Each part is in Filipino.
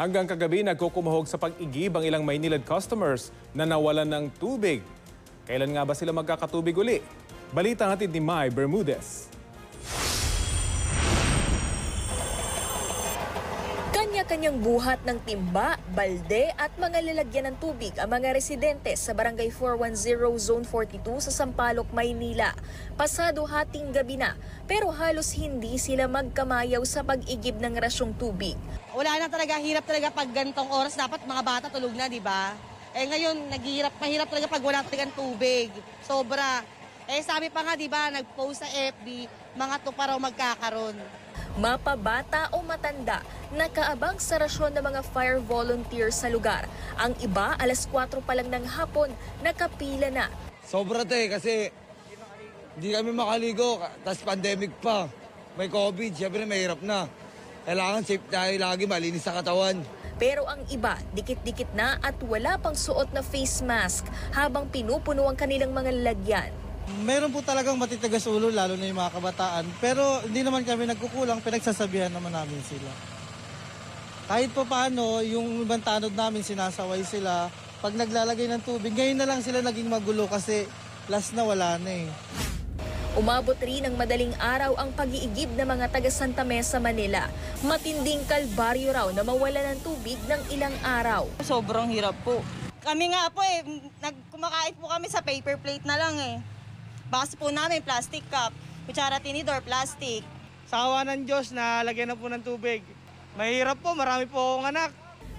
Hanggang kagabi, nagkukumahog sa pag-igib ang ilang Maynilad customers na nawalan ng tubig. Kailan nga ba sila magkakatubig uli? Balita natin ni Mai Bermudez. Kanya-kanyang buhat ng timba, balde at mga lalagyan ng tubig ang mga residente sa Barangay 410 Zone 42 sa Sampaloc, Maynila. Pasado hating gabi na pero halos hindi sila magkamayaw sa pag-igib ng rasyong tubig. Wala na talaga, hirap talaga pag gantong oras. Dapat mga bata tulog na, di ba? Eh ngayon, naghihirap, mahirap talaga pag wala talagang tubig. Sobra. Eh sabi pa nga, di ba, nag-post sa FB, mga to pa raw magkakaroon. Mapabata o matanda, nakaabang sa rasyon ng mga fire volunteers sa lugar. Ang iba, alas 4 pa lang ng hapon, nakapila na. Sobra te, kasi hindi kami makaligo, tapos pandemic pa. May COVID, syempre mahirap na. Kailangan safe tayo lagi, malinis sa katawan. Pero ang iba, dikit-dikit na at wala pang suot na face mask habang pinupuno ang kanilang mga lalagyan. Meron po talagang matitigas ulo, lalo na yung mga kabataan. Pero hindi naman kami nagkukulang, pinagsasabihan naman namin sila. Kahit pa paano, yung ibang tanod namin, sinasaway sila. Pag naglalagay ng tubig, ngayon na lang sila naging magulo kasi last na wala na eh. Umabot rin ng madaling araw ang pag-iigib ng mga taga Santa Mesa, Manila. Matinding kalbaryo raw na mawala ng tubig ng ilang araw. Sobrang hirap po. Kami nga po eh, nagkumakait po kami sa paper plate na lang eh. Baso po namin, plastic cup. Kutsara tinidor, plastic. Sa awa ng Diyos, nalagyan na po ng tubig. Mahirap po, marami po akong anak.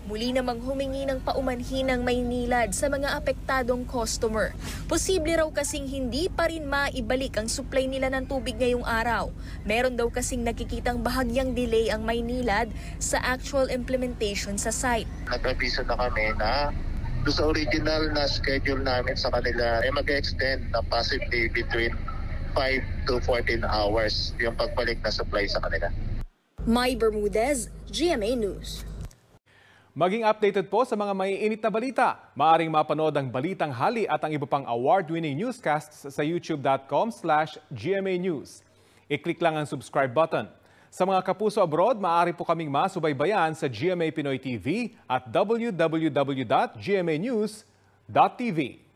Muli namang humingi ng paumanhin ng Maynilad sa mga apektadong customer. Posible raw kasing hindi pa rin maibalik ang supply nila ng tubig ngayong araw. Meron daw kasing nakikitang bahagyang delay ang Maynilad sa actual implementation sa site. Nag-abiso na kami na sa original na schedule namin sa kanila ay eh, mag-extend na possibly between 5 to 14 hours yung pagbalik na supply sa kanila. My Bermudez, GMA News. Maging updated po sa mga maiinit na balita. Maaring mapanood ang Balitang Hali at ang iba pang award-winning newscasts sa youtube.com slash gmanews. I-click lang ang subscribe button sa mga kapuso abroad, maaari po kaming masubaybayan sa GMA Pinoy TV at www.gmanews.tv.